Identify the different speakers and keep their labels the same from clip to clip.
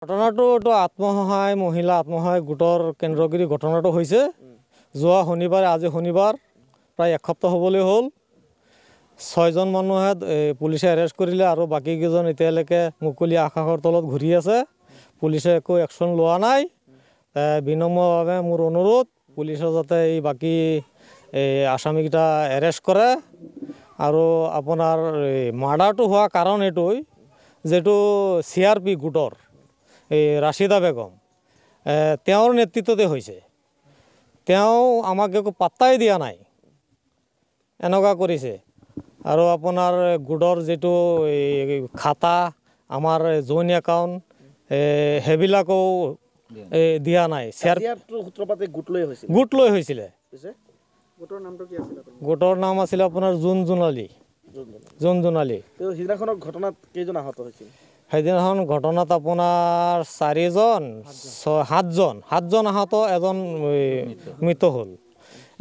Speaker 1: ঘটনাটোতো আত্মসহায় মহিলা আত্মসহায়ক গোটৰ কেন্দ্ৰগিৰি ঘটনাটো হৈছে যোৱা শনিবাৰে আজি শনিবাৰ প্ৰায় এসপ্তাহ হ'বলৈ হ'ল ছয়জন মানুহে পুলিচে এৰেষ্ট কৰিলে আৰু বাকীকেইজন এতিয়ালৈকে মুকলি আকাশৰ তলত ঘূৰি আছে পুলিচে একো একশ্যন লোৱা নাই বিনম্ৰভাৱে মোৰ অনুৰোধ পুলিচে যাতে এই বাকী এই আছামীকেইটা এৰেষ্ট কৰে আৰু আপোনাৰ এই মাৰ্ডাৰটো হোৱা কাৰণ এইটোৱেই যিটো চি আৰ পি গোটৰ এই ৰাছিদা বেগম তেওঁৰ নেতৃত্বতে হৈছে তেওঁ আমাক একো পাত্তাই দিয়া নাই এনেকুৱা কৰিছে আৰু আপোনাৰ গোটৰ যিটো এই খাতা আমাৰ জইন একাউণ্ট সেইবিলাকো দিয়া নাই
Speaker 2: গোট লৈ হৈছিলে
Speaker 1: গোটৰ নাম আছিলে আপোনাৰ জোন জোনালী জোনজনালি
Speaker 2: সিদিনাখনৰ ঘটনাত
Speaker 1: সেইদিনাখন ঘটনাত আপোনাৰ চাৰিজন সাতজন সাতজন আহত এজন মৃত হ'ল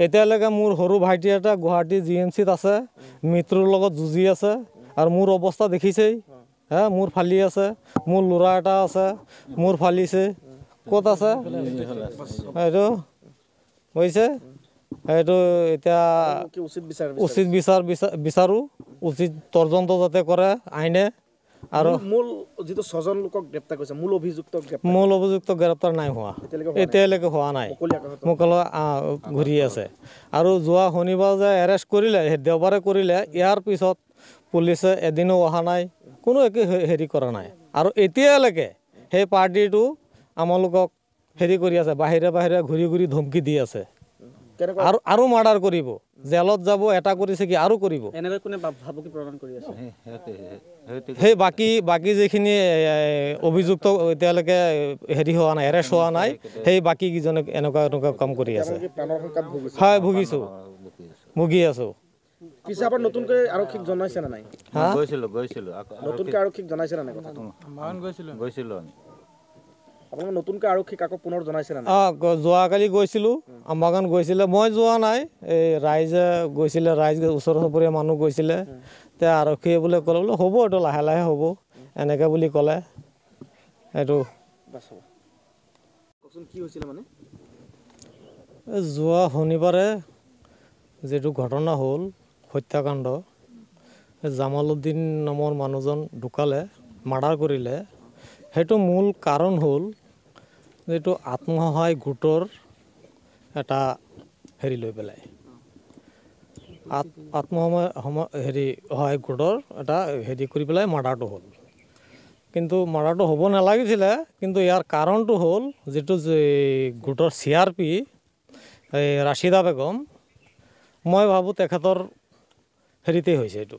Speaker 1: এতিয়ালৈকে মোৰ সৰু ভাইটি এটা গুৱাহাটী জি এম চিত আছে মৃত্যুৰ লগত যুঁজি আছে আৰু মোৰ অৱস্থা দেখিছেই হে মোৰ ফালি আছে মোৰ ল'ৰা এটা আছে মোৰ ফালিছে ক'ত আছে এইটো বুজিছে সেইটো এতিয়া উচিত বিচাৰ বিচাৰোঁ উচিত তৰ্জন্ত যাতে কৰে আইনে আৰু
Speaker 2: মূল যিটো ছজন লোকক গ্ৰেপ্তাৰ কৰিছে মূল অভিযুক্ত মূল
Speaker 1: অভিযুক্ত গ্ৰেপ্তাৰ নাই হোৱা এতিয়ালৈকে হোৱা নাই মোকলৈ ঘূৰি আছে আৰু যোৱা শনিবাৰ যে এৰেষ্ট কৰিলে দেওবাৰে কৰিলে ইয়াৰ পিছত পুলিচে এদিনো অহা নাই কোনো একে হেৰি কৰা নাই আৰু এতিয়ালৈকে সেই পাৰ্টিটো আমালোকক হেৰি কৰি আছে বাহিৰে বাহিৰে ঘূৰি ঘূৰি ধমকি দি আছে আৰু মাৰ্ডাৰ কৰিব জেলত যাব এটা কৰিছে কি আৰু কৰিব সেই বাকী বাকী যিখিনি অভিযুক্ত এতিয়ালৈকে হেৰি হোৱা নাই এৰেষ্ট হোৱা নাই সেই বাকী কেইজনে এনেকুৱা এনেকুৱা কাম কৰি আছে হয় ভুগিছোঁ ভুগি আছোঁ
Speaker 2: যোৱাকালি
Speaker 1: গৈছিলোঁ আমাৰ বাগান গৈছিলে মই যোৱা নাই এই ৰাইজে গৈছিলে ৰাইজ ওচৰ চুবুৰীয়া মানুহ গৈছিলে তে আৰক্ষীয়ে বোলে ক'লে বোলে হ'ব এইটো লাহে লাহে হ'ব এনেকৈ বুলি ক'লে এইটো যোৱা শনিবাৰে যিটো ঘটনা হ'ল হত্যাকাণ্ড জামালুদ্দিন নামৰ মানুহজন ঢুকালে মাৰ্ডাৰ কৰিলে সেইটো মূল কাৰণ হ'ল যিটো আত্মসহায়ক গোটৰ এটা হেৰি লৈ পেলাই আত্মসময় হেৰি সহায় গোটৰ এটা হেৰি কৰি পেলাই মাৰ্ডাৰটো হ'ল কিন্তু মাৰ্ডাৰটো হ'ব নালাগিছিলে কিন্তু ইয়াৰ কাৰণটো হ'ল যিটো গোটৰ চি আৰ পি এই ৰাছিদা বেগম মই ভাবোঁ তেখেতৰ হেৰিতেই হৈছে এইটো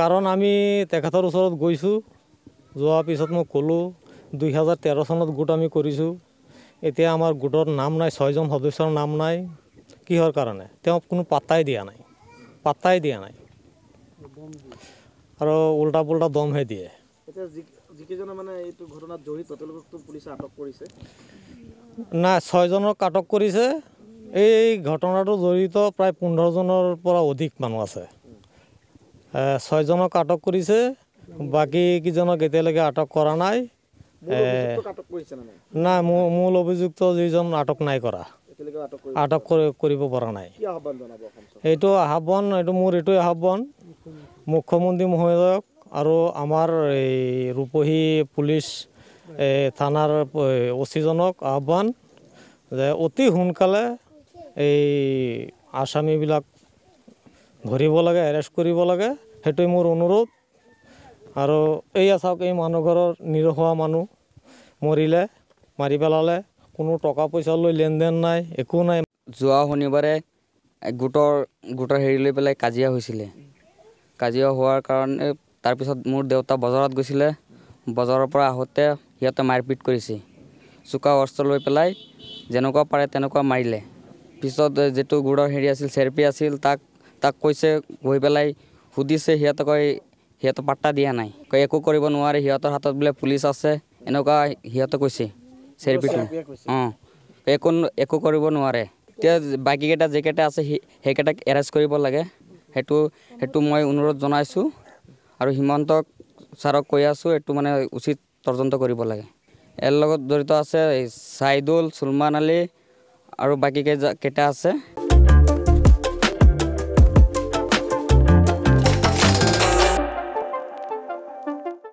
Speaker 1: কাৰণ আমি তেখেতৰ ওচৰত গৈছোঁ যোৱাৰ পিছত মই ক'লোঁ দুই হাজাৰ তেৰ চনত গোট আমি কৰিছোঁ এতিয়া আমাৰ গোটৰ নাম নাই ছয়জন সদস্যৰ নাম নাই কিহৰ কাৰণে তেওঁ কোনো পাত্তাই দিয়া নাই পাত্তাই দিয়া নাই আৰু উল্টা পুল্টা দমহে দিয়ে নাই ছয়জনক আটক কৰিছে এই ঘটনাটো জড়িত প্ৰায় পোন্ধৰজনৰ পৰা অধিক মানুহ আছে ছয়জনক আটক কৰিছে বাকীকেইজনক এতিয়ালৈকে আটক কৰা নাই নাই মূল অভিযুক্ত যিজন আটক নাই কৰা আটক কৰিব পৰা নাই এইটো আহ্বান এইটো মোৰ এইটোৱে আহ্বান মুখ্যমন্ত্ৰী মহোদয়ক আৰু আমাৰ এই ৰূপহী পুলিচ থানাৰ অচিজনক আহ্বান যে অতি সোনকালে এই আছামীবিলাক ধৰিব লাগে এৰেষ্ট কৰিব লাগে সেইটোৱে মোৰ অনুৰোধ আৰু এইয়া চাওক এই মানুহ ঘৰৰ নিৰসুৱা মানুহ মৰিলে মাৰি পেলালে কোনো টকা পইচা লৈ লেনদেন নাই একো নাই যোৱা শনিবাৰে গোটৰ গোটৰ হেৰি লৈ পেলাই কাজিয়া হৈছিলে কাজিয়া হোৱাৰ কাৰণে তাৰপিছত মোৰ দেউতা বজাৰত গৈছিলে বজাৰৰ পৰা আহোঁতে সিহঁতে মাৰপিট কৰিছে চোকা অস্ত্ৰ লৈ পেলাই যেনেকুৱা পাৰে তেনেকুৱা মাৰিলে পিছত যিটো গোটৰ হেৰি আছিল চেৰপি আছিল তাক তাক কৈছে গৈ পেলাই সুধিছে সিহঁতে কয় সিহঁতে পাট্টা দিয়া নাই একো কৰিব নোৱাৰে সিহঁতৰ হাতত বোলে পুলিচ আছে এনেকুৱা সিহঁতে কৈছে চেৰপিটো অঁ একো একো কৰিব নোৱাৰে এতিয়া বাকীকেইটা যিকেইটা আছে সেইকেইটাক এৰেষ্ট কৰিব লাগে সেইটো সেইটো মই অনুৰোধ জনাইছোঁ আৰু হিমন্তক ছাৰক কৈ আছোঁ এইটো মানে উচিত তদন্ত কৰিব লাগে ইয়াৰ লগত জড়িত আছে ছাইদুল চুলমান আলী আৰু বাকী কেইটা আছে